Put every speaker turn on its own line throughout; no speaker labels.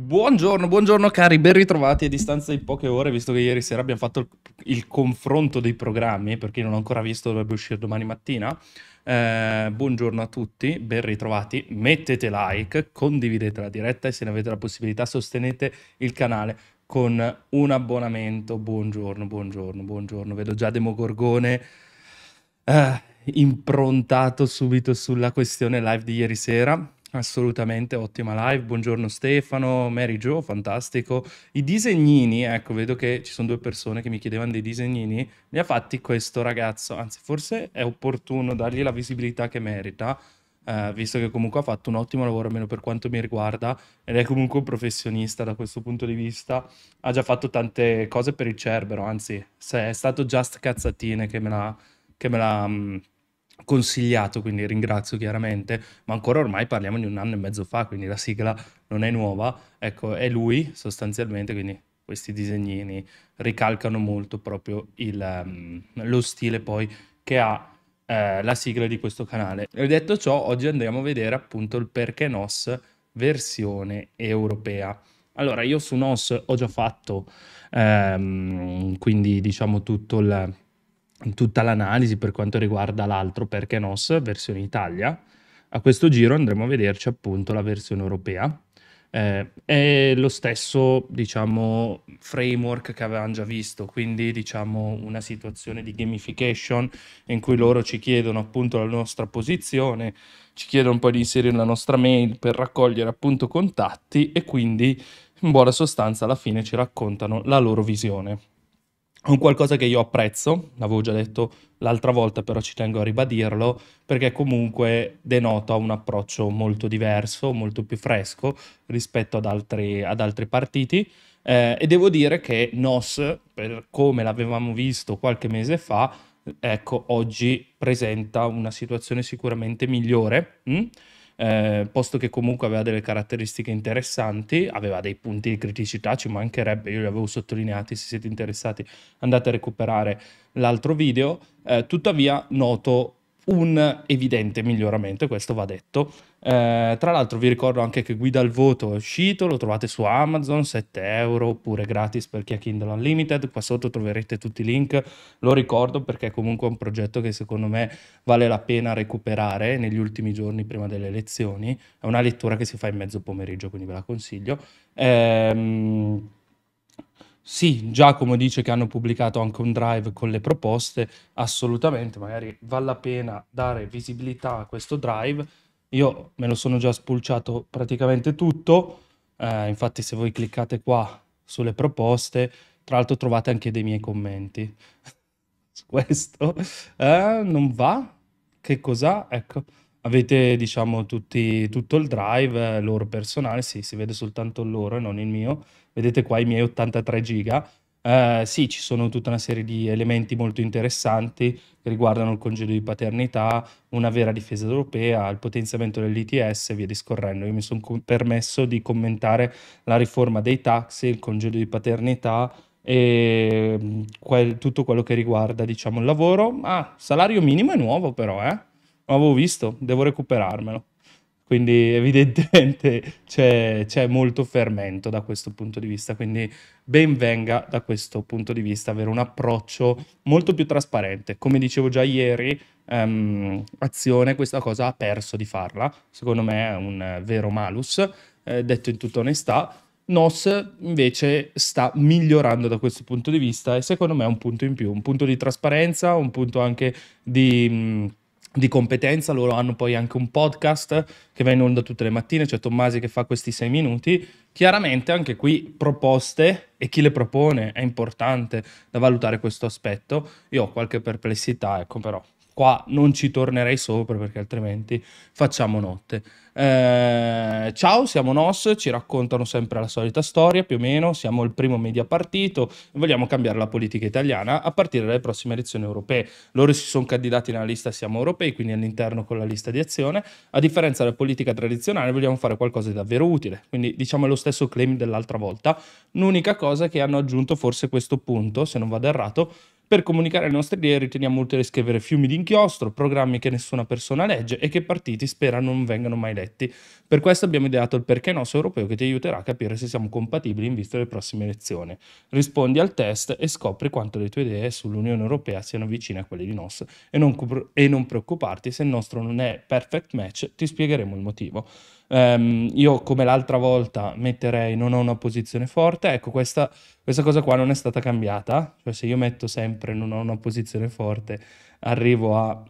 Buongiorno, buongiorno cari, ben ritrovati a distanza di poche ore, visto che ieri sera abbiamo fatto il, il confronto dei programmi, per chi non l'ha ancora visto dovrebbe uscire domani mattina. Eh, buongiorno a tutti, ben ritrovati, mettete like, condividete la diretta e se ne avete la possibilità sostenete il canale con un abbonamento. Buongiorno, buongiorno, buongiorno, vedo già Demogorgone eh, improntato subito sulla questione live di ieri sera Assolutamente ottima live, buongiorno Stefano, Mary Jo, fantastico. I disegnini, ecco, vedo che ci sono due persone che mi chiedevano dei disegnini, li ha fatti questo ragazzo, anzi forse è opportuno dargli la visibilità che merita, eh, visto che comunque ha fatto un ottimo lavoro, almeno per quanto mi riguarda, ed è comunque un professionista da questo punto di vista, ha già fatto tante cose per il Cerbero, anzi è stato Just Cazzatine che me l'ha... Che me l'ha mm, consigliato, quindi ringrazio chiaramente, ma ancora ormai parliamo di un anno e mezzo fa, quindi la sigla non è nuova, ecco, è lui sostanzialmente, quindi questi disegnini ricalcano molto proprio il, um, lo stile poi che ha eh, la sigla di questo canale. E detto ciò, oggi andiamo a vedere appunto il perché NOS versione europea. Allora, io su NOS ho già fatto ehm, quindi diciamo tutto il tutta l'analisi per quanto riguarda l'altro perché nos versione Italia. A questo giro andremo a vederci appunto la versione europea. Eh, è lo stesso, diciamo, framework che avevamo già visto, quindi diciamo una situazione di gamification in cui loro ci chiedono appunto la nostra posizione, ci chiedono poi di inserire la nostra mail per raccogliere appunto contatti e quindi in buona sostanza alla fine ci raccontano la loro visione un qualcosa che io apprezzo, l'avevo già detto l'altra volta, però ci tengo a ribadirlo, perché comunque denota un approccio molto diverso, molto più fresco rispetto ad altri, ad altri partiti. Eh, e devo dire che NOS, per come l'avevamo visto qualche mese fa, ecco, oggi presenta una situazione sicuramente migliore. Mh? Mm? Eh, posto che comunque aveva delle caratteristiche interessanti, aveva dei punti di criticità, ci mancherebbe, io li avevo sottolineati, se siete interessati andate a recuperare l'altro video, eh, tuttavia noto un evidente miglioramento, e questo va detto, eh, tra l'altro vi ricordo anche che Guida al Voto è uscito, lo trovate su Amazon, 7 euro oppure gratis per chi ha Kindle Unlimited, qua sotto troverete tutti i link, lo ricordo perché comunque è un progetto che secondo me vale la pena recuperare negli ultimi giorni prima delle elezioni, è una lettura che si fa in mezzo pomeriggio quindi ve la consiglio. Ehm... Sì, Giacomo dice che hanno pubblicato anche un drive con le proposte, assolutamente, magari vale la pena dare visibilità a questo drive io me lo sono già spulciato praticamente tutto, eh, infatti se voi cliccate qua sulle proposte, tra l'altro trovate anche dei miei commenti. su Questo eh, non va? Che cos'ha? Ecco, avete diciamo tutti, tutto il drive, eh, loro personale, sì, si vede soltanto loro e non il mio. Vedete qua i miei 83 giga eh, sì, ci sono tutta una serie di elementi molto interessanti che riguardano il congedo di paternità, una vera difesa europea, il potenziamento dell'ITS e via discorrendo. Io mi sono co- permesso di commentare la riforma dei taxi, il congedo di paternità e mm, quel, tutto quello che riguarda diciamo, il lavoro. Ah, salario minimo è nuovo però, eh? Non avevo visto, devo recuperarmelo. Quindi evidentemente c'è, c'è, molto fermento da questo punto di vista, quindi ben venga da questo punto di vista avere un approccio molto più trasparente. Come dicevo già ieri, um, Azione questa cosa ha perso di farla, secondo me è un vero malus, eh, detto in tutta onestà. Nos invece sta migliorando da questo punto di vista e secondo me è un punto in più, un punto di trasparenza, un punto anche di... Mh, di competenza, loro hanno poi anche un podcast che va in onda tutte le mattine, c'è Tommasi che fa questi sei minuti, chiaramente anche qui proposte e chi le propone è importante da valutare questo aspetto, io ho qualche perplessità, ecco però qua non ci tornerei sopra perché altrimenti facciamo notte. Eh, ciao, siamo Nos, ci raccontano sempre la solita storia, più o meno, siamo il primo media partito, vogliamo cambiare la politica italiana a partire dalle prossime elezioni europee. Loro si sono candidati nella lista Siamo Europei, quindi all'interno con la lista di azione. A differenza della politica tradizionale, vogliamo fare qualcosa di davvero utile. Quindi diciamo lo stesso claim dell'altra volta. L'unica cosa che hanno aggiunto forse questo punto, se non vado errato, per comunicare le nostre idee riteniamo utile scrivere fiumi di inchiostro, programmi che nessuna persona legge e che partiti sperano non vengano mai letti. Per questo abbiamo ideato il perché nostro europeo che ti aiuterà a capire se siamo compatibili in vista delle prossime elezioni. Rispondi al test e scopri quanto le tue idee sull'Unione Europea siano vicine a quelle di NOS e non, e non preoccuparti se il nostro non è perfect match, ti spiegheremo il motivo. Um, io come l'altra volta metterei non ho una posizione forte, ecco questa, questa, cosa qua non è stata cambiata, cioè se io metto sempre non ho una posizione forte arrivo a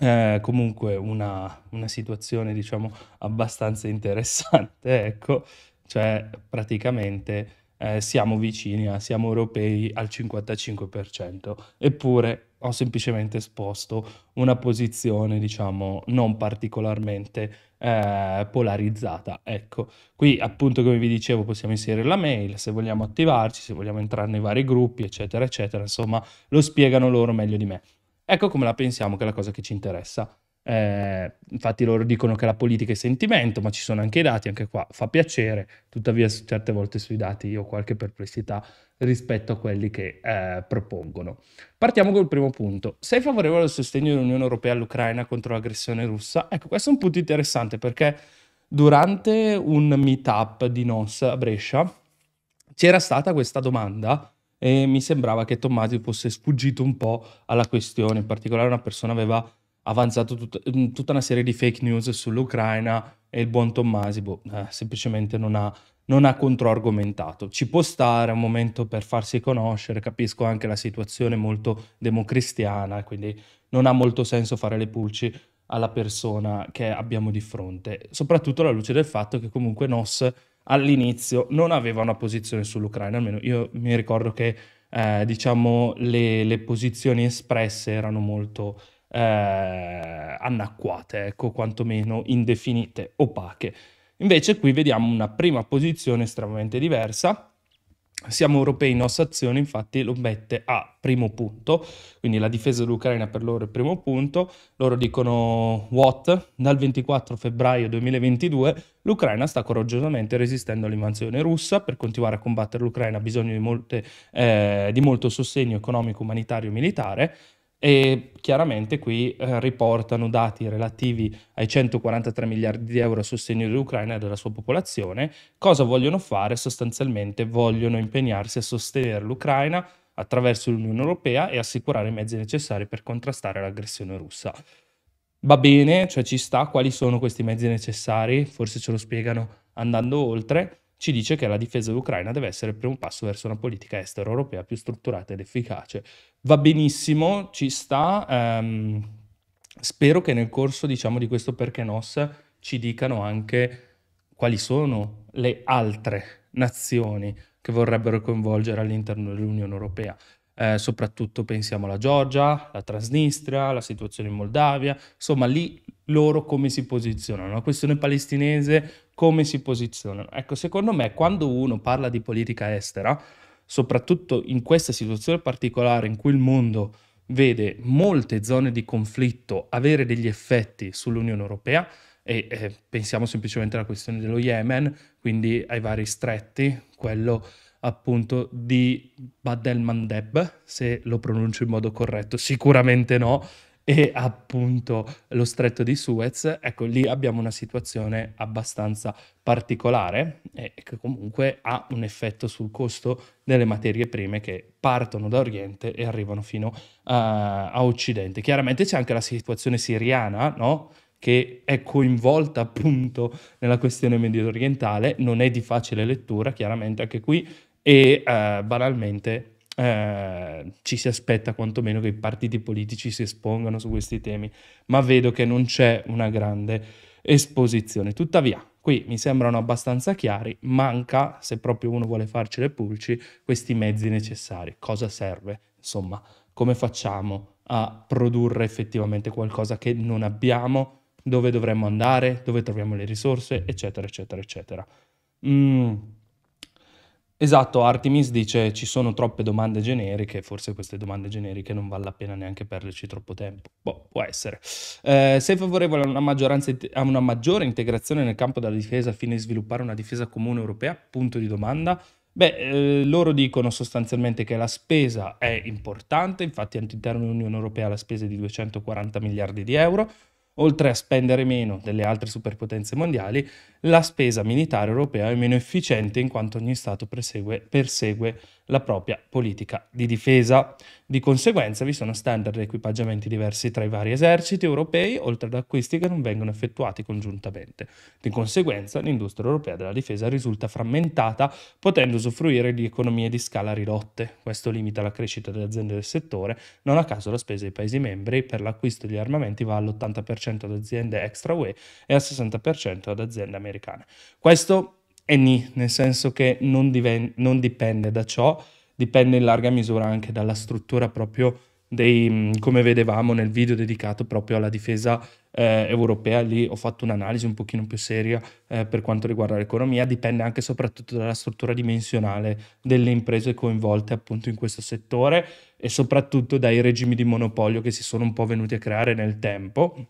eh, comunque una, una, situazione diciamo abbastanza interessante, ecco, cioè praticamente eh, siamo vicini, a, eh, siamo europei al 55%, eppure ho semplicemente esposto una posizione, diciamo, non particolarmente eh, polarizzata. Ecco, qui appunto come vi dicevo possiamo inserire la mail, se vogliamo attivarci, se vogliamo entrare nei vari gruppi, eccetera, eccetera, insomma, lo spiegano loro meglio di me. Ecco come la pensiamo che è la cosa che ci interessa. Eh, infatti loro dicono che la politica è sentimento, ma ci sono anche i dati, anche qua fa piacere, tuttavia certe volte sui dati io ho qualche perplessità rispetto a quelli che eh, propongono. Partiamo col primo punto. Sei favorevole al sostegno dell'Unione Europea all'Ucraina contro l'aggressione russa? Ecco, questo è un punto interessante perché durante un meetup di NOS a Brescia c'era stata questa domanda e mi sembrava che Tommaso fosse sfuggito un po' alla questione, in particolare una persona aveva avanzato tut- mm, tutta una serie di fake news sull'Ucraina e il buon Tommasi boh, eh, semplicemente non ha, non ha controargomentato. Ci può stare un momento per farsi conoscere, capisco anche la situazione molto democristiana, quindi non ha molto senso fare le pulci alla persona che abbiamo di fronte, soprattutto alla luce del fatto che comunque Nos all'inizio non aveva una posizione sull'Ucraina, almeno io mi ricordo che eh, diciamo le, le posizioni espresse erano molto eh, anacquate, ecco, quantomeno indefinite, opache. Invece qui vediamo una prima posizione estremamente diversa. Siamo europei, nostra azione infatti lo mette a primo punto, quindi la difesa dell'Ucraina per loro è il primo punto, loro dicono what? Dal 24 febbraio 2022 l'Ucraina sta coraggiosamente resistendo all'invasione russa, per continuare a combattere l'Ucraina ha bisogno di, molte, eh, di molto sostegno economico, umanitario e militare, e chiaramente qui eh, riportano dati relativi ai 143 miliardi di euro a sostegno dell'Ucraina e della sua popolazione. Cosa vogliono fare? Sostanzialmente vogliono impegnarsi a sostenere l'Ucraina attraverso l'Unione Europea e assicurare i mezzi necessari per contrastare l'aggressione russa. Va bene, cioè ci sta, quali sono questi mezzi necessari? Forse ce lo spiegano andando oltre ci dice che la difesa dell'Ucraina deve essere il primo passo verso una politica estera europea più strutturata ed efficace. Va benissimo, ci sta. Ehm, spero che nel corso diciamo, di questo perché nos ci dicano anche quali sono le altre nazioni che vorrebbero coinvolgere all'interno dell'Unione Europea eh, soprattutto pensiamo alla Georgia, la Transnistria, la situazione in Moldavia, insomma lì loro come si posizionano, la questione palestinese come si posizionano. Ecco, secondo me quando uno parla di politica estera, soprattutto in questa situazione particolare in cui il mondo vede molte zone di conflitto avere degli effetti sull'Unione Europea, e eh, pensiamo semplicemente alla questione dello Yemen, quindi ai vari stretti, quello appunto di Badel Mandeb, se lo pronuncio in modo corretto, sicuramente no, e appunto lo stretto di Suez, ecco lì abbiamo una situazione abbastanza particolare eh, e che comunque ha un effetto sul costo delle materie prime che partono da Oriente e arrivano fino uh, a Occidente. Chiaramente c'è anche la situazione siriana, no? che è coinvolta appunto nella questione medio orientale, non è di facile lettura, chiaramente anche qui e eh, banalmente eh, ci si aspetta quantomeno che i partiti politici si espongano su questi temi, ma vedo che non c'è una grande esposizione. Tuttavia, qui mi sembrano abbastanza chiari, manca, se proprio uno vuole farci le pulci, questi mezzi necessari. Cosa serve? Insomma, come facciamo a produrre effettivamente qualcosa che non abbiamo? Dove dovremmo andare? Dove troviamo le risorse? Eccetera, eccetera, eccetera. Mm. Esatto, Artemis dice ci sono troppe domande generiche, forse queste domande generiche non vale la pena neanche perderci troppo tempo. Boh, può essere. Eh, sei favorevole a una, a una, maggiore integrazione nel campo della difesa al fine di sviluppare una difesa comune europea? Punto di domanda. Beh, eh, loro dicono sostanzialmente che la spesa è importante, infatti all'interno dell'Unione Europea la spesa è di 240 miliardi di euro, oltre a spendere meno delle altre superpotenze mondiali, la spesa militare europea è meno efficiente in quanto ogni Stato persegue, persegue la propria politica di difesa. Di conseguenza vi sono standard e equipaggiamenti diversi tra i vari eserciti europei, oltre ad acquisti che non vengono effettuati congiuntamente. Di conseguenza l'industria europea della difesa risulta frammentata, potendo usufruire di economie di scala ridotte. Questo limita la crescita delle aziende del settore, non a caso la spesa dei Paesi membri per l'acquisto degli armamenti va all'80% ad aziende extra UE e al 60% ad aziende americane. Questo è ni, nel senso che non, diven- non dipende da ciò, dipende in larga misura anche dalla struttura proprio dei, mm, come vedevamo nel video dedicato proprio alla difesa eh, europea, lì ho fatto un'analisi un pochino più seria eh, per quanto riguarda l'economia, dipende anche e soprattutto dalla struttura dimensionale delle imprese coinvolte appunto in questo settore e soprattutto dai regimi di monopolio che si sono un po' venuti a creare nel tempo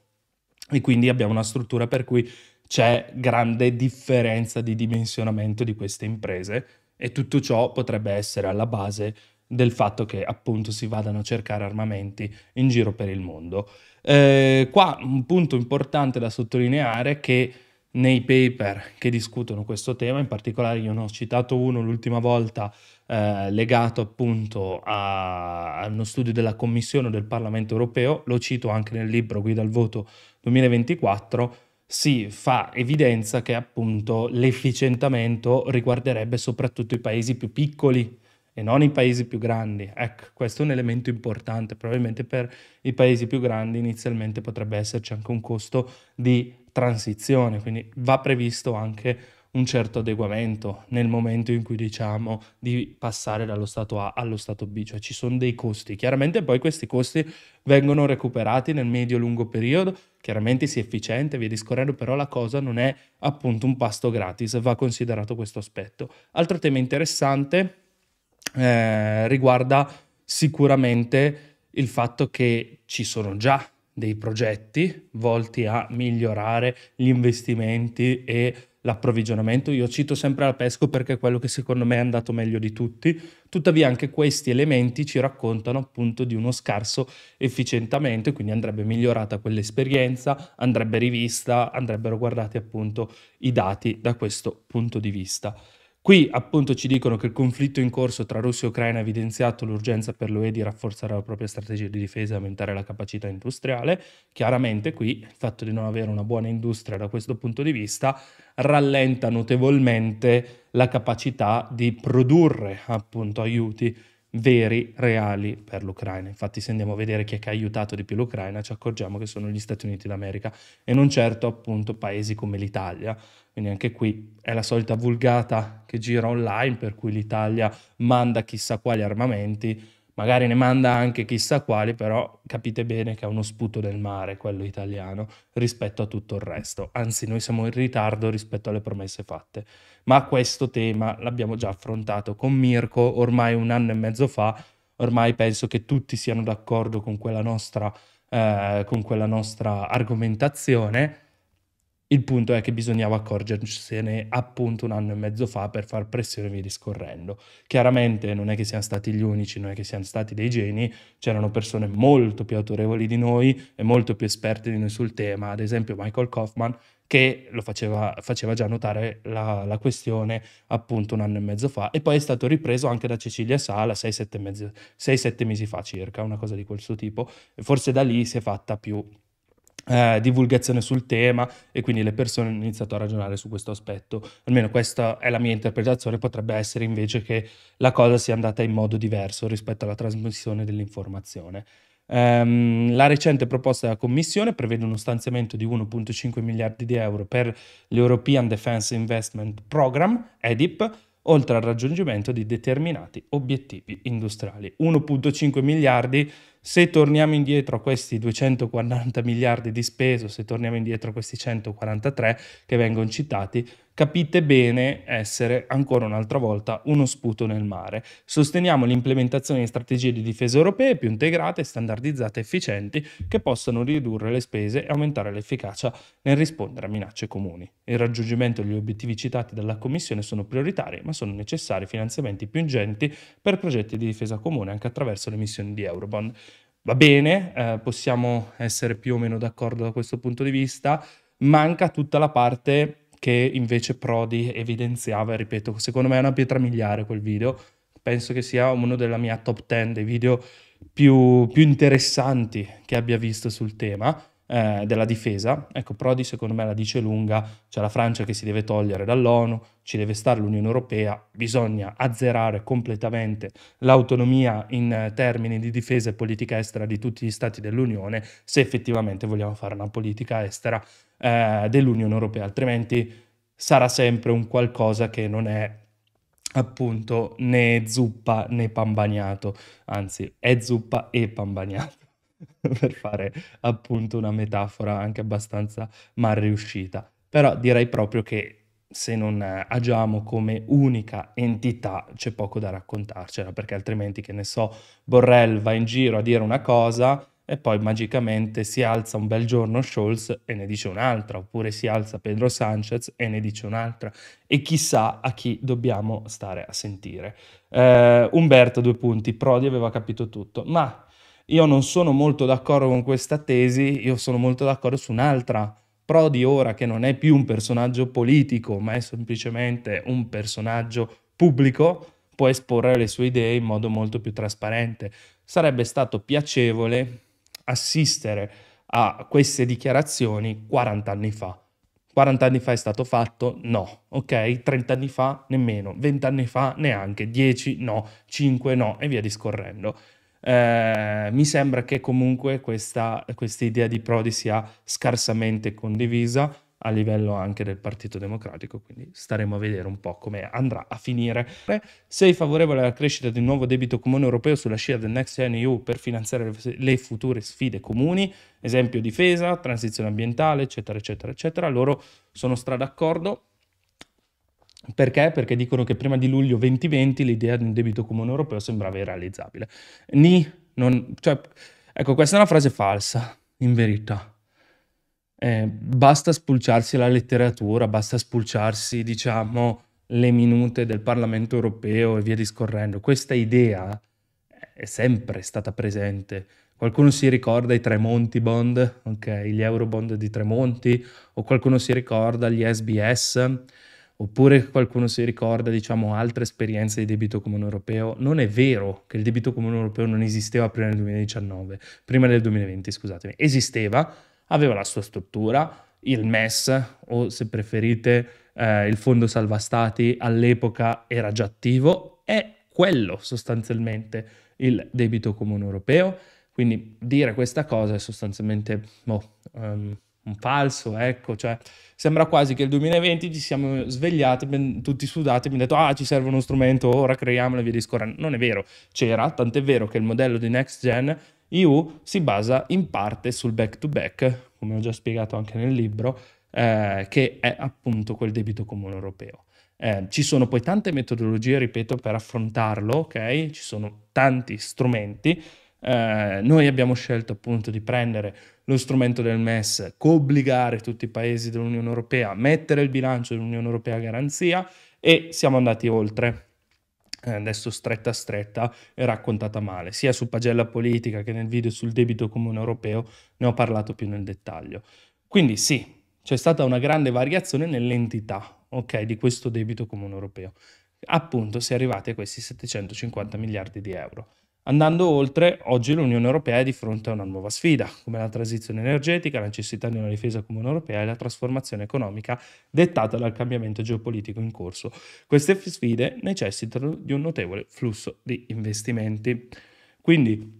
e quindi abbiamo una struttura per cui c'è grande differenza di dimensionamento di queste imprese e tutto ciò potrebbe essere alla base del fatto che appunto si vadano a cercare armamenti in giro per il mondo. Eh, qua un punto importante da sottolineare è che nei paper che discutono questo tema, in particolare io ne ho citato uno l'ultima volta eh, legato appunto a, a, uno studio della Commissione del Parlamento europeo, lo cito anche nel libro Guida al voto 2024, si fa evidenza che appunto l'efficientamento riguarderebbe soprattutto i paesi più piccoli e non i paesi più grandi. Ecco, questo è un elemento importante, probabilmente per i paesi più grandi inizialmente potrebbe esserci anche un costo di transizione, quindi va previsto anche un certo adeguamento nel momento in cui diciamo di passare dallo stato A allo stato B, cioè ci sono dei costi. Chiaramente poi questi costi vengono recuperati nel medio-lungo periodo, chiaramente si è efficiente, via discorrendo, però la cosa non è appunto un pasto gratis, va considerato questo aspetto. Altro tema interessante eh, riguarda sicuramente il fatto che ci sono già dei progetti volti a migliorare gli investimenti e l'approvvigionamento. Io cito sempre la Pesco perché è quello che secondo me è andato meglio di tutti. Tuttavia anche questi elementi ci raccontano appunto di uno scarso efficientamento, quindi andrebbe migliorata quell'esperienza, andrebbe rivista, andrebbero guardati appunto i dati da questo punto di vista. Qui appunto ci dicono che il conflitto in corso tra Russia e Ucraina ha evidenziato l'urgenza per l'UE di rafforzare la propria strategia di difesa e aumentare la capacità industriale. Chiaramente qui il fatto di non avere una buona industria da questo punto di vista rallenta notevolmente la capacità di produrre appunto aiuti veri, reali per l'Ucraina. Infatti, se andiamo a vedere chi è che ha aiutato di più l'Ucraina, ci accorgiamo che sono gli Stati Uniti d'America e non certo appunto paesi come l'Italia. Quindi anche qui è la solita vulgata che gira online per cui l'Italia manda chissà quali armamenti, magari ne manda anche chissà quali, però capite bene che è uno sputo del mare quello italiano rispetto a tutto il resto. Anzi, noi siamo in ritardo rispetto alle promesse fatte. Ma questo tema l'abbiamo già affrontato con Mirko ormai un anno e mezzo fa. Ormai penso che tutti siano d'accordo con quella nostra, eh, con quella nostra argomentazione. Il punto è che bisognava accorgersene appunto un anno e mezzo fa per far pressione via discorrendo. Chiaramente non è che siamo stati gli unici, non è che siamo stati dei geni, c'erano persone molto più autorevoli di noi e molto più esperte di noi sul tema, ad esempio Michael Kaufman che lo faceva, faceva già notare la, la, questione appunto un anno e mezzo fa e poi è stato ripreso anche da Cecilia Sala 6-7 mesi fa circa, una cosa di questo tipo, e forse da lì si è fatta più eh, divulgazione sul tema e quindi le persone hanno iniziato a ragionare su questo aspetto. Almeno questa è la mia interpretazione, potrebbe essere invece che la cosa sia andata in modo diverso rispetto alla trasmissione dell'informazione. Um, la recente proposta della Commissione prevede uno stanziamento di 1,5 miliardi di euro per l'European Defense Investment Program, EDIP, oltre al raggiungimento di determinati obiettivi industriali. 1.5 miliardi, se torniamo indietro a questi 240 miliardi di speso, se torniamo indietro a questi 143 che vengono citati, capite bene essere ancora un'altra volta uno sputo nel mare. Sosteniamo l'implementazione di strategie di difesa europee più integrate, standardizzate e efficienti che possano ridurre le spese e aumentare l'efficacia nel rispondere a minacce comuni. Il raggiungimento degli obiettivi citati dalla Commissione sono prioritari, ma sono necessari finanziamenti più ingenti per progetti di difesa comune anche attraverso le missioni di Eurobond. Va bene, eh, possiamo essere più o meno d'accordo da questo punto di vista, manca tutta la parte che invece Prodi evidenziava, ripeto, secondo me è una pietra miliare quel video, penso che sia uno della mia top 10 dei video più, più interessanti che abbia visto sul tema eh, della difesa, ecco Prodi secondo me la dice lunga, c'è la Francia che si deve togliere dall'ONU, ci deve stare l'Unione Europea, bisogna azzerare completamente l'autonomia in eh, termini di difesa e politica estera di tutti gli stati dell'Unione se effettivamente vogliamo fare una politica estera eh, dell'Unione Europea, altrimenti sarà sempre un qualcosa che non è appunto né zuppa né pan bagnato, anzi è zuppa e pan bagnato. per fare appunto una metafora anche abbastanza mal riuscita. Però direi proprio che se non agiamo come unica entità c'è poco da raccontarcela, perché altrimenti, che ne so, Borrell va in giro a dire una cosa e poi magicamente si alza un bel giorno Scholz e ne dice un'altra, oppure si alza Pedro Sanchez e ne dice un'altra, e chissà a chi dobbiamo stare a sentire. Eh, Umberto, due punti, Prodi aveva capito tutto, ma io non sono molto d'accordo con questa tesi, io sono molto d'accordo su un'altra. Prodi ora che non è più un personaggio politico, ma è semplicemente un personaggio pubblico, può esporre le sue idee in modo molto più trasparente. Sarebbe stato piacevole assistere a queste dichiarazioni 40 anni fa. 40 anni fa è stato fatto? No. Ok? 30 anni fa? Nemmeno. 20 anni fa? Neanche. 10? No. 5? No. E via discorrendo. Eh, mi sembra che comunque questa, idea di Prodi sia scarsamente condivisa a livello anche del Partito Democratico, quindi staremo a vedere un po' come andrà a finire. Sei favorevole alla crescita di un nuovo debito comune europeo sulla scia del Next Gen EU per finanziare le future sfide comuni, esempio difesa, transizione ambientale, eccetera, eccetera, eccetera. Loro sono strada d'accordo, perché? Perché dicono che prima di luglio 2020 l'idea di un debito comune europeo sembrava irrealizzabile. Ni, non, cioè, ecco, questa è una frase falsa, in verità. Eh, basta spulciarsi la letteratura, basta spulciarsi, diciamo, le minute del Parlamento europeo e via discorrendo. Questa idea è sempre stata presente. Qualcuno si ricorda i Tremonti Bond, ok, gli Euro Bond di Tremonti, o qualcuno si ricorda gli SBS oppure qualcuno si ricorda diciamo, altre esperienze di debito comune europeo, non è vero che il debito comune europeo non esisteva prima del 2019, prima del 2020 scusatemi, esisteva, aveva la sua struttura, il MES o se preferite eh, il fondo salva stati all'epoca era già attivo, è quello sostanzialmente il debito comune europeo, quindi dire questa cosa è sostanzialmente boh, um, un falso, ecco, cioè sembra quasi che il 2020 ci siamo svegliati ben, tutti sudati abbiamo detto ah ci serve uno strumento, ora creiamolo e via discorrendo. Non è vero, c'era, tant'è vero che il modello di Next Gen EU si basa in parte sul back to back, come ho già spiegato anche nel libro, eh, che è appunto quel debito comune europeo. Eh, ci sono poi tante metodologie, ripeto, per affrontarlo, ok? Ci sono tanti strumenti, eh, noi abbiamo scelto appunto di prendere lo strumento del MES, obbligare tutti i paesi dell'Unione Europea a mettere il bilancio dell'Unione Europea a garanzia e siamo andati oltre. Eh, adesso stretta stretta è raccontata male, sia su pagella politica che nel video sul debito comune europeo ne ho parlato più nel dettaglio. Quindi sì, c'è stata una grande variazione nell'entità okay, di questo debito comune europeo. Appunto si è arrivati a questi 750 miliardi di euro. Andando oltre, oggi l'Unione Europea è di fronte a una nuova sfida, come la transizione energetica, la necessità di una difesa comune europea e la trasformazione economica dettata dal cambiamento geopolitico in corso. Queste sfide necessitano di un notevole flusso di investimenti. Quindi,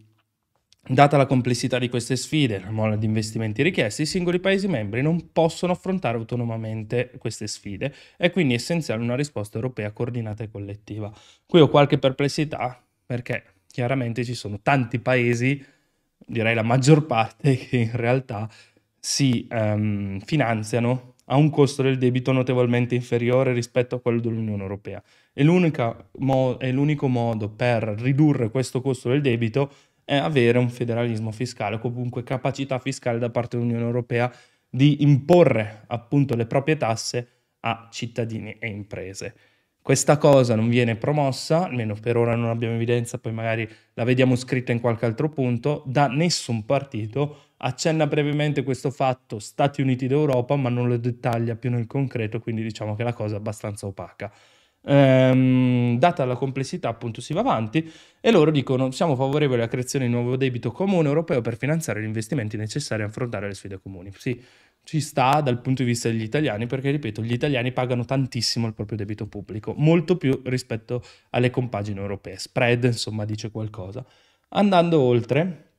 Data la complessità di queste sfide e la mole di investimenti richiesti, i singoli Paesi membri non possono affrontare autonomamente queste sfide. È quindi essenziale una risposta europea coordinata e collettiva. Qui ho qualche perplessità perché chiaramente ci sono tanti paesi, direi la maggior parte, che in realtà si um, finanziano a un costo del debito notevolmente inferiore rispetto a quello dell'Unione Europea. E, mo- e l'unico modo per ridurre questo costo del debito è avere un federalismo fiscale, comunque capacità fiscale da parte dell'Unione Europea di imporre appunto le proprie tasse a cittadini e imprese. Questa cosa non viene promossa, almeno per ora non abbiamo evidenza, poi magari la vediamo scritta in qualche altro punto, da nessun partito. Accenna brevemente questo fatto Stati Uniti d'Europa, ma non lo dettaglia più nel concreto, quindi diciamo che la cosa è abbastanza opaca. Ehm, data la complessità, appunto, si va avanti e loro dicono: Siamo favorevoli alla creazione di nuovo debito comune europeo per finanziare gli investimenti necessari a affrontare le sfide comuni. Sì, ci sta dal punto di vista degli italiani perché, ripeto, gli italiani pagano tantissimo il proprio debito pubblico, molto più rispetto alle compagini europee. Spread, insomma, dice qualcosa. Andando oltre,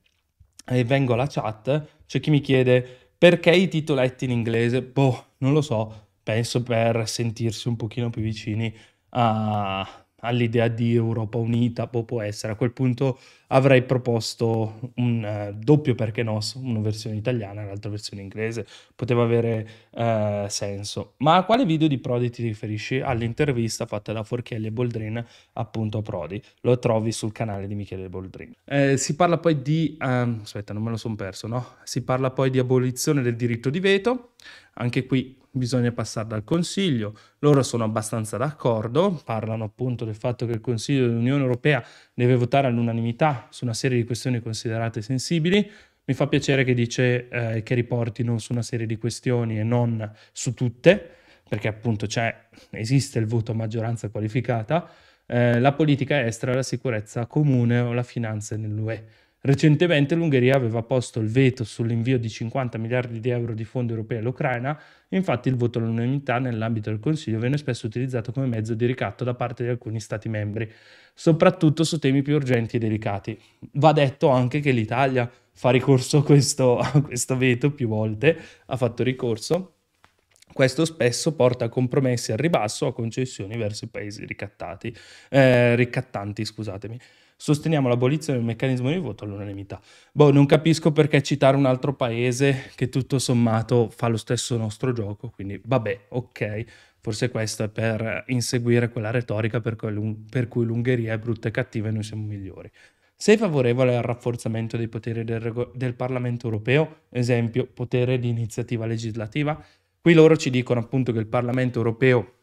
e vengo alla chat, c'è chi mi chiede perché i titoletti in inglese? Boh, non lo so, penso per sentirsi un pochino più vicini a, all'idea di Europa Unita, può, può essere. A quel punto avrei proposto un uh, doppio perché no, una versione italiana e l'altra versione inglese, poteva avere uh, senso. Ma a quale video di Prodi ti riferisci? All'intervista fatta da Forchielli e Boldrin appunto a Prodi, lo trovi sul canale di Michele Boldrin. Eh, si parla poi di, um, aspetta non me lo sono perso, no? Si parla poi di abolizione del diritto di veto, anche qui bisogna passare dal Consiglio, loro sono abbastanza d'accordo, parlano appunto del fatto che il Consiglio dell'Unione Europea deve votare all'unanimità su una serie di questioni considerate sensibili, mi fa piacere che dice eh, che riportino su una serie di questioni e non su tutte, perché appunto esiste il voto a maggioranza qualificata, eh, la politica estera, la sicurezza comune o la finanza nell'UE. Recentemente l'Ungheria aveva posto il veto sull'invio di 50 miliardi di euro di fondi europei all'Ucraina, infatti il voto all'unanimità nell'ambito del Consiglio viene spesso utilizzato come mezzo di ricatto da parte di alcuni Stati membri, soprattutto su temi più urgenti e delicati. Va detto anche che l'Italia fa ricorso a questo, a questo veto più volte, ha fatto ricorso. Questo spesso porta a compromessi al ribasso o a concessioni verso i paesi ricattati, eh, ricattanti, scusatemi sosteniamo l'abolizione del meccanismo di voto all'unanimità. Boh, non capisco perché citare un altro paese che tutto sommato fa lo stesso nostro gioco, quindi vabbè, ok, forse questo è per inseguire quella retorica per cui, per cui l'Ungheria è brutta e cattiva e noi siamo migliori. Sei favorevole al rafforzamento dei poteri del, del, Parlamento europeo, esempio potere di iniziativa legislativa? Qui loro ci dicono appunto che il Parlamento europeo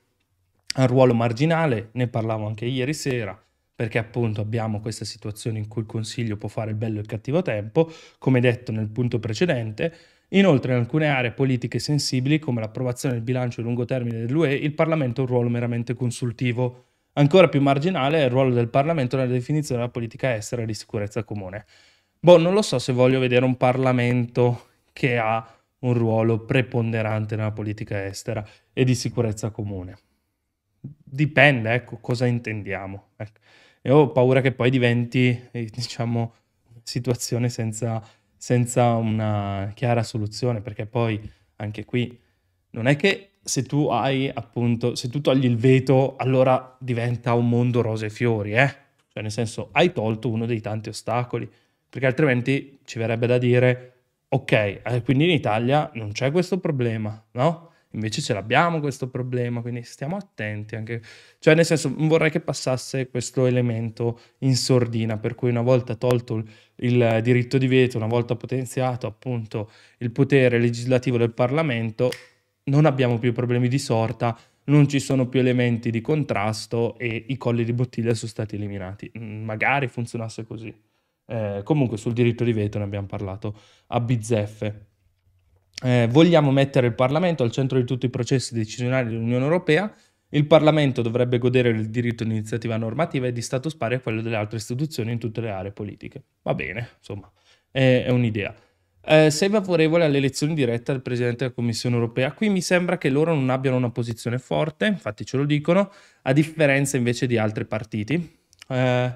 ha un ruolo marginale, ne parlavo anche ieri sera, perché appunto abbiamo questa situazione in cui il consiglio può fare il bello e il cattivo tempo, come detto nel punto precedente. Inoltre, in alcune aree politiche sensibili, come l'approvazione del bilancio a lungo termine dell'UE, il Parlamento ha un ruolo meramente consultivo. Ancora più marginale è il ruolo del Parlamento nella definizione della politica estera e di sicurezza comune. Boh, non lo so se voglio vedere un Parlamento che ha un ruolo preponderante nella politica estera e di sicurezza comune. Dipende, ecco, cosa intendiamo. Ecco e ho paura che poi diventi, eh, diciamo, una situazione senza, senza una chiara soluzione, perché poi anche qui non è che se tu hai appunto, se tu togli il veto, allora diventa un mondo rose e fiori, eh? Cioè, nel senso, hai tolto uno dei tanti ostacoli, perché altrimenti ci verrebbe da dire, ok, eh, quindi in Italia non c'è questo problema, no? Invece ce l'abbiamo questo problema, quindi stiamo attenti anche. Cioè, nel senso, vorrei che passasse questo elemento in sordina, per cui una volta tolto il diritto di veto, una volta potenziato appunto il potere legislativo del Parlamento, non abbiamo più problemi di sorta, non ci sono più elementi di contrasto e i colli di bottiglia sono stati eliminati. Mm, magari funzionasse così. Eh, comunque sul diritto di veto ne abbiamo parlato a bizzeffe eh, vogliamo mettere il Parlamento al centro di tutti i processi decisionali dell'Unione Europea, il Parlamento dovrebbe godere del diritto di iniziativa normativa e di status pari a quello delle altre istituzioni in tutte le aree politiche. Va bene, insomma, è, è un'idea. Eh, sei favorevole all'elezione diretta del Presidente della Commissione europea? Qui mi sembra che loro non abbiano una posizione forte, infatti ce lo dicono, a differenza invece di altri partiti. Eh,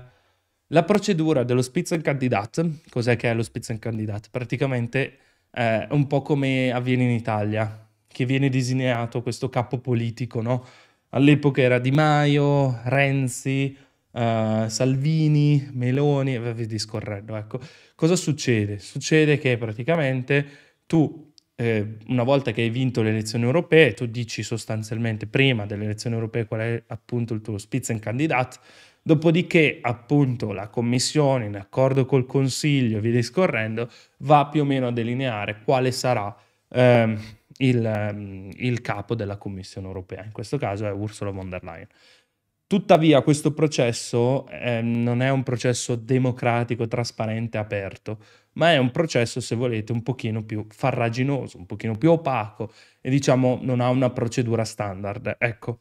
la procedura dello Spitzenkandidat, cos'è che è lo Spitzenkandidat? Praticamente eh, un po' come avviene in Italia, che viene designato questo capo politico, no? All'epoca era Di Maio, Renzi, eh, Salvini, Meloni, e eh, via discorrendo. Ecco. Cosa succede? Succede che praticamente tu eh, una volta che hai vinto le elezioni europee, tu dici sostanzialmente prima delle elezioni europee qual è appunto il tuo Spitzenkandidat, Dopodiché, appunto, la Commissione, in accordo col Consiglio e via discorrendo, va più o meno a delineare quale sarà ehm, il, ehm, il capo della Commissione europea. In questo caso è Ursula von der Leyen. Tuttavia questo processo eh, non è un processo democratico, trasparente, aperto, ma è un processo, se volete, un pochino più farraginoso, un pochino più opaco e diciamo non ha una procedura standard. Ecco,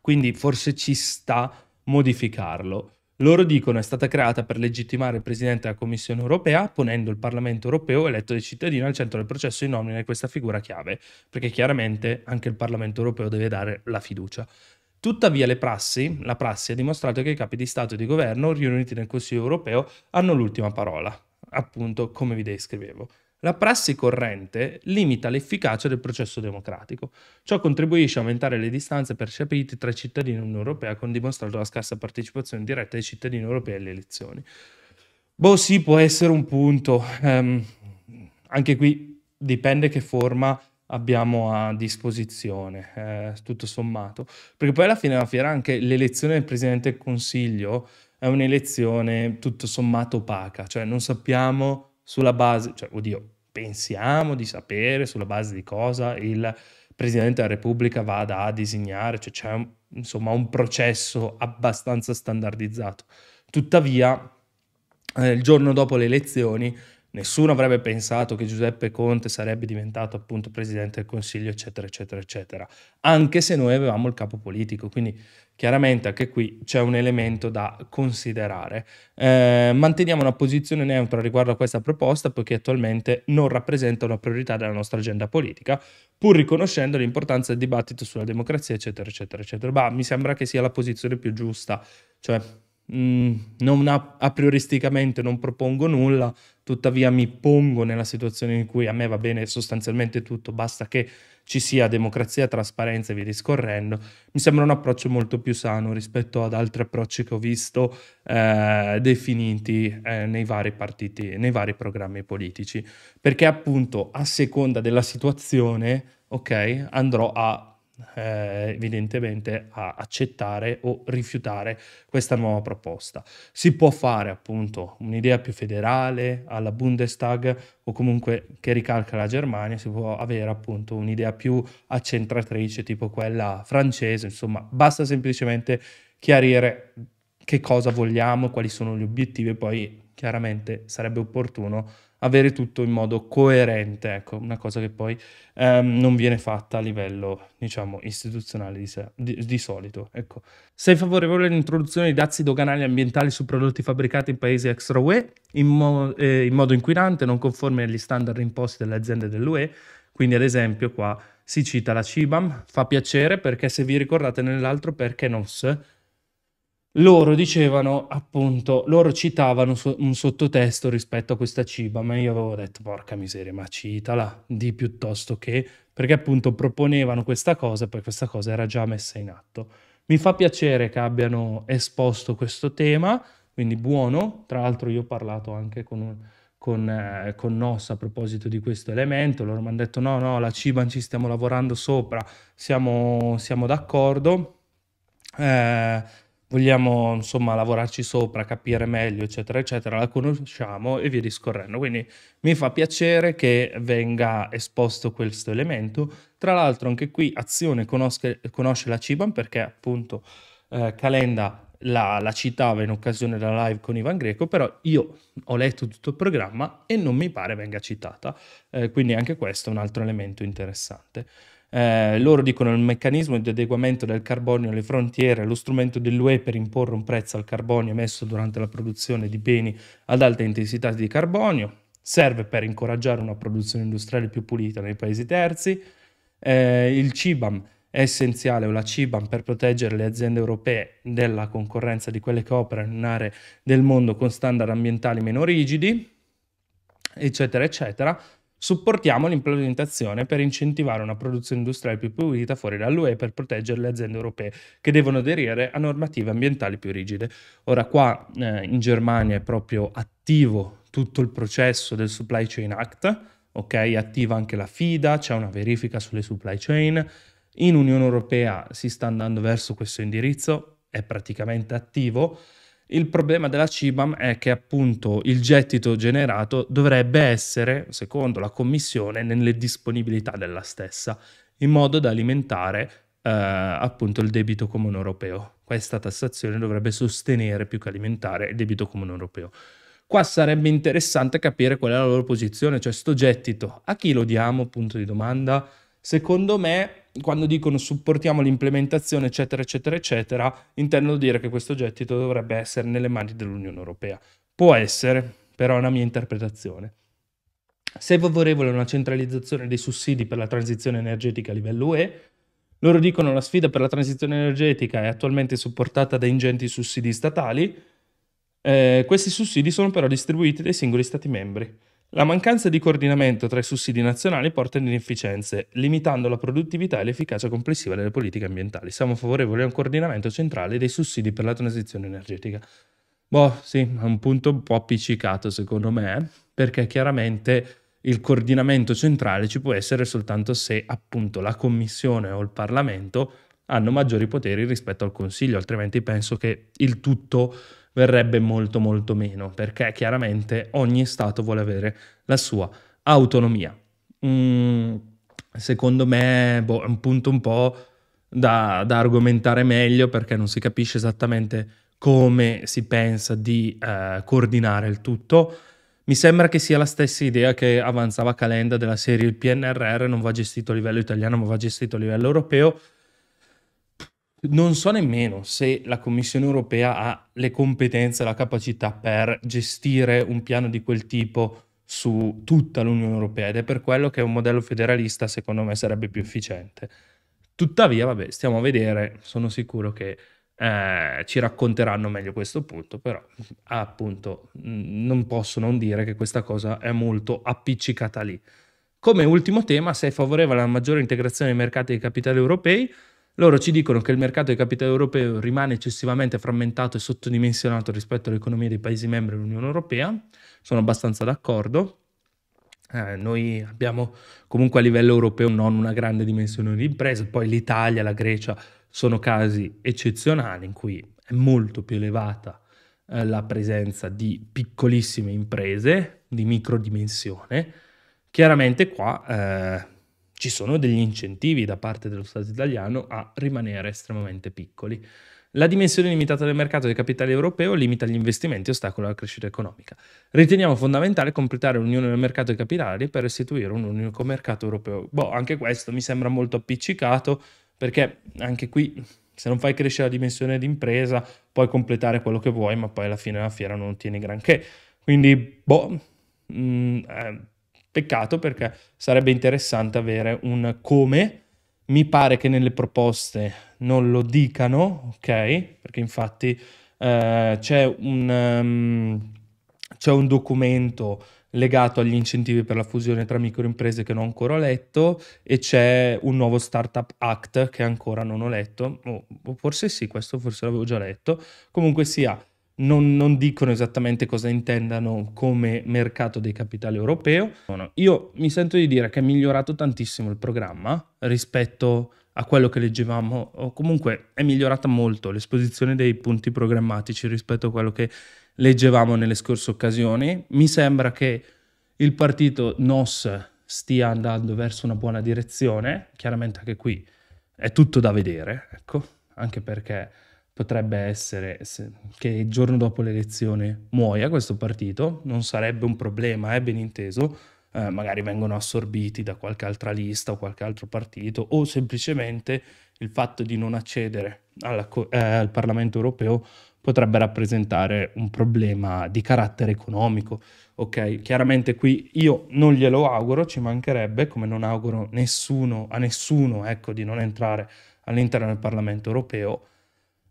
quindi forse ci sta modificarlo. Loro dicono è stata creata per legittimare il Presidente della Commissione europea, ponendo il Parlamento europeo eletto dai cittadini al centro del processo di nomina di questa figura chiave, perché chiaramente anche il Parlamento europeo deve dare la fiducia. Tuttavia le prassi, la prassi ha dimostrato che i capi di Stato e di Governo riuniti nel Consiglio europeo hanno l'ultima parola, appunto come vi descrivevo. La prassi corrente limita l'efficacia del processo democratico. Ciò contribuisce a aumentare le distanze percepite tra i cittadini e l'Unione Europea, con dimostrato la scarsa partecipazione diretta dei cittadini europei alle elezioni. Boh, sì, può essere un punto. Um, anche qui dipende che forma abbiamo a disposizione, eh, tutto sommato. Perché poi alla fine della fiera anche l'elezione del Presidente del Consiglio è un'elezione tutto sommato opaca, cioè non sappiamo sulla base, cioè, oddio, pensiamo di sapere sulla base di cosa il Presidente della Repubblica vada a disegnare, cioè c'è un, insomma un processo abbastanza standardizzato. Tuttavia, eh, il giorno dopo le elezioni Nessuno avrebbe pensato che Giuseppe Conte sarebbe diventato appunto presidente del Consiglio, eccetera, eccetera, eccetera, anche se noi avevamo il capo politico. Quindi chiaramente anche qui c'è un elemento da considerare. Eh, manteniamo una posizione neutra riguardo a questa proposta, poiché attualmente non rappresenta una priorità della nostra agenda politica, pur riconoscendo l'importanza del dibattito sulla democrazia, eccetera, eccetera, eccetera. Ma mi sembra che sia la posizione più giusta. Cioè, mh, mm, non a, a prioristicamente non propongo nulla, tuttavia mi pongo nella situazione in cui a me va bene sostanzialmente tutto, basta che ci sia democrazia, trasparenza e via discorrendo, mi sembra un approccio molto più sano rispetto ad altri approcci che ho visto eh, definiti eh, nei vari partiti, nei vari programmi politici, perché appunto a seconda della situazione, ok, andrò a eh, evidentemente a accettare o rifiutare questa nuova proposta. Si può fare appunto un'idea più federale alla Bundestag o comunque che ricalca la Germania, si può avere appunto un'idea più accentratrice tipo quella francese, insomma basta semplicemente chiarire che cosa vogliamo, quali sono gli obiettivi e poi chiaramente sarebbe opportuno avere tutto in modo coerente, ecco, una cosa che poi ehm, non viene fatta a livello, diciamo, istituzionale di, se- di, di solito, ecco. Sei favorevole all'introduzione di dazi doganali ambientali su prodotti fabbricati in paesi extra UE in, mo- eh, in modo inquinante, non conforme agli standard imposti dalle aziende dell'UE? Quindi, ad esempio, qua si cita la CIBAM, fa piacere perché se vi ricordate nell'altro perché non s loro dicevano appunto, loro citavano un sottotesto rispetto a questa ciba, ma io avevo detto porca miseria, ma citala di piuttosto che, perché appunto proponevano questa cosa e poi questa cosa era già messa in atto. Mi fa piacere che abbiano esposto questo tema, quindi buono, tra l'altro io ho parlato anche con un, con, eh, con Nos a proposito di questo elemento, loro mi hanno detto no, no, la ciba ci stiamo lavorando sopra, siamo, siamo d'accordo. Eh, vogliamo insomma lavorarci sopra, capire meglio, eccetera, eccetera, la conosciamo e via discorrendo. Quindi mi fa piacere che venga esposto questo elemento. Tra l'altro anche qui Azione conosce, conosce la Ciban perché appunto eh, Calenda la, la, citava in occasione della live con Ivan Greco, però io ho letto tutto il programma e non mi pare venga citata, eh, quindi anche questo è un altro elemento interessante. Eh, loro dicono che il meccanismo di adeguamento del carbonio alle frontiere è lo strumento dell'UE per imporre un prezzo al carbonio emesso durante la produzione di beni ad alta intensità di carbonio, serve per incoraggiare una produzione industriale più pulita nei paesi terzi, eh, il CBAM è essenziale o la CBAM per proteggere le aziende europee dalla concorrenza di quelle che operano in aree del mondo con standard ambientali meno rigidi, eccetera, eccetera. Supportiamo l'implementazione per incentivare una produzione industriale più pulita fuori dall'UE per proteggere le aziende europee che devono aderire a normative ambientali più rigide. Ora qua eh, in Germania è proprio attivo tutto il processo del Supply Chain Act, ok? Attiva anche la FIDA, c'è una verifica sulle supply chain. In Unione Europea si sta andando verso questo indirizzo, è praticamente attivo. Il problema della CIBAM è che appunto il gettito generato dovrebbe essere, secondo la Commissione, nelle disponibilità della stessa, in modo da alimentare eh, appunto il debito comune europeo. Questa tassazione dovrebbe sostenere più che alimentare il debito comune europeo. Qua sarebbe interessante capire qual è la loro posizione, cioè sto gettito, a chi lo diamo? Punto di domanda Secondo me, quando dicono supportiamo l'implementazione, eccetera, eccetera, eccetera, intendono dire che questo gettito dovrebbe essere nelle mani dell'Unione Europea. Può essere, però è una mia interpretazione. se è favorevole una centralizzazione dei sussidi per la transizione energetica a livello UE? Loro dicono la sfida per la transizione energetica è attualmente supportata da ingenti sussidi statali. Eh, questi sussidi sono però distribuiti dai singoli Stati membri. La mancanza di coordinamento tra i sussidi nazionali porta ad inefficienze, limitando la produttività e l'efficacia complessiva delle politiche ambientali. Siamo favorevoli a un coordinamento centrale dei sussidi per la transizione energetica. Boh, sì, è un punto un po' appiccicato secondo me, eh, perché chiaramente il coordinamento centrale ci può essere soltanto se appunto la Commissione o il Parlamento hanno maggiori poteri rispetto al Consiglio, altrimenti penso che il tutto verrebbe molto molto meno, perché chiaramente ogni Stato vuole avere la sua autonomia. Mm, secondo me boh, è un punto un po' da, da, argomentare meglio perché non si capisce esattamente come si pensa di eh, coordinare il tutto. Mi sembra che sia la stessa idea che avanzava Calenda della serie il PNRR non va gestito a livello italiano ma va gestito a livello europeo non so nemmeno se la Commissione europea ha le competenze, la capacità per gestire un piano di quel tipo su tutta l'Unione europea ed è per quello che un modello federalista secondo me sarebbe più efficiente. Tuttavia, vabbè, stiamo a vedere, sono sicuro che eh, ci racconteranno meglio questo punto, però appunto non posso non dire che questa cosa è molto appiccicata lì. Come ultimo tema, sei favorevole alla maggiore integrazione dei mercati dei capitali europei? Loro ci dicono che il mercato dei capitali europeo rimane eccessivamente frammentato e sottodimensionato rispetto all'economia dei Paesi membri dell'Unione Europea, sono abbastanza d'accordo. Eh, noi abbiamo comunque a livello europeo non una grande dimensione di imprese, poi l'Italia, la Grecia sono casi eccezionali in cui è molto più elevata eh, la presenza di piccolissime imprese di micro dimensione. Chiaramente qua eh, ci sono degli incentivi da parte dello Stato italiano a rimanere estremamente piccoli. La dimensione limitata del mercato dei capitali europeo limita gli investimenti e ostacola la crescita economica. Riteniamo fondamentale completare l'unione del mercato dei capitali per restituire un unico mercato europeo. Boh, anche questo mi sembra molto appiccicato perché anche qui se non fai crescere la dimensione d'impresa puoi completare quello che vuoi ma poi alla fine della fiera non ottieni granché. Quindi, boh, mh, mm, eh, Peccato perché sarebbe interessante avere un come. Mi pare che nelle proposte non lo dicano, ok? Perché infatti eh, c'è, un, um, c'è un documento legato agli incentivi per la fusione tra microimprese che non ho ancora letto e c'è un nuovo Startup Act che ancora non ho letto, o, oh, forse sì, questo forse l'avevo già letto. Comunque sia, non, non, dicono esattamente cosa intendano come mercato dei capitali europeo. Io mi sento di dire che è migliorato tantissimo il programma rispetto a quello che leggevamo, o comunque è migliorata molto l'esposizione dei punti programmatici rispetto a quello che leggevamo nelle scorse occasioni. Mi sembra che il partito NOS stia andando verso una buona direzione, chiaramente anche qui è tutto da vedere, ecco, anche perché potrebbe essere che il giorno dopo l'elezione muoia questo partito, non sarebbe un problema, eh, ben inteso, eh, magari vengono assorbiti da qualche altra lista o qualche altro partito, o semplicemente il fatto di non accedere alla, eh, al Parlamento europeo potrebbe rappresentare un problema di carattere economico. Ok, chiaramente qui io non glielo auguro, ci mancherebbe, come non auguro nessuno, a nessuno ecco, di non entrare all'interno del Parlamento europeo,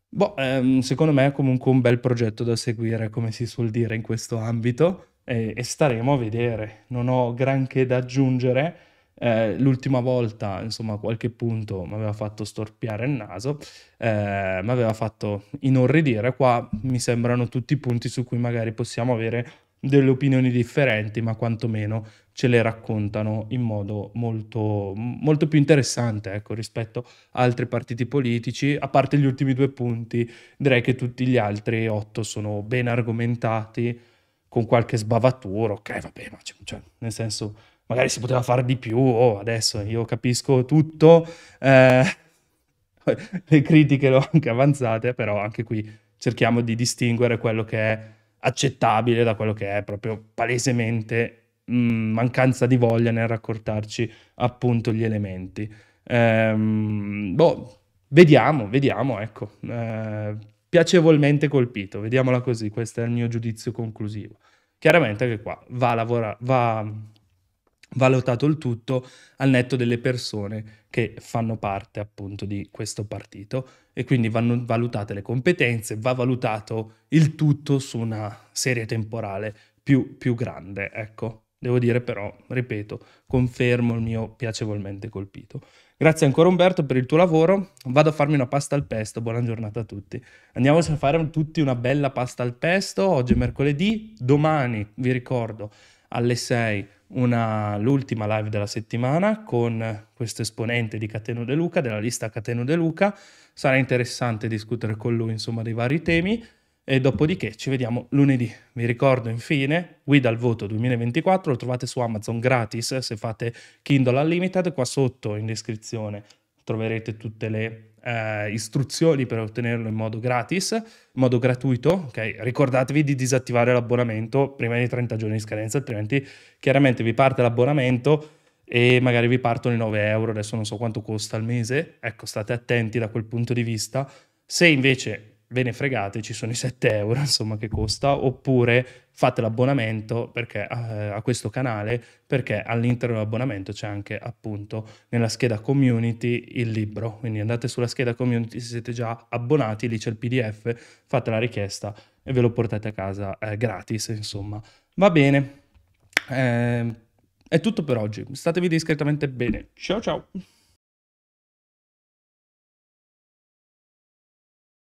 Boh, ehm, secondo me è comunque un bel progetto da seguire, come si suol dire in questo ambito, e, e staremo a vedere. Non ho granché da aggiungere. Eh, l'ultima volta, insomma, a qualche punto mi aveva fatto storpiare il naso, eh, mi aveva fatto inorridire. Qua mi sembrano tutti i punti su cui magari possiamo avere delle opinioni differenti, ma quantomeno ce le raccontano in modo molto, molto più interessante ecco, rispetto a altri partiti politici. A parte gli ultimi due punti, direi che tutti gli altri otto sono ben argomentati, con qualche sbavatura. Ok, vabbè, ma cioè, cioè nel senso, magari si poteva fare di più. Oh, adesso io capisco tutto. Eh, le critiche le ho anche avanzate, però anche qui cerchiamo di distinguere quello che è accettabile da quello che è proprio palesemente mh, mm, mancanza di voglia nel raccortarci appunto gli elementi. Ehm, boh, vediamo, vediamo, ecco. Ehm, piacevolmente colpito, vediamola così, questo è il mio giudizio conclusivo. Chiaramente che qua va, lavora- va valutato il tutto al netto delle persone che fanno parte appunto di questo partito e quindi vanno valutate le competenze, va valutato il tutto su una serie temporale più, più grande, ecco. Devo dire però, ripeto, confermo il mio piacevolmente colpito. Grazie ancora Umberto per il tuo lavoro, vado a farmi una pasta al pesto, buona giornata a tutti. Andiamo a fare tutti una bella pasta al pesto, oggi è mercoledì, domani vi ricordo alle 6 una, l'ultima live della settimana con questo esponente di Cateno De Luca, della lista Cateno De Luca. Sarà interessante discutere con lui insomma dei vari temi e dopodiché ci vediamo lunedì. Vi ricordo infine Guida al Voto 2024, lo trovate su Amazon gratis se fate Kindle Unlimited, qua sotto in descrizione troverete tutte le eh, istruzioni per ottenerlo in modo gratis, in modo gratuito. Okay? Ricordatevi di disattivare l'abbonamento prima di 30 giorni di scadenza, altrimenti chiaramente vi parte l'abbonamento e magari vi partono i 9 euro, adesso non so quanto costa al mese, ecco state attenti da quel punto di vista. Se invece ve ne fregate, ci sono i 7 euro insomma che costa, oppure fate l'abbonamento perché, eh, a questo canale perché all'interno dell'abbonamento c'è anche appunto nella scheda community il libro, quindi andate sulla scheda community se siete già abbonati, lì c'è il pdf, fate la richiesta e ve lo portate a casa eh, gratis insomma. Va bene, eh, è tutto per oggi, statevi discretamente bene, ciao ciao!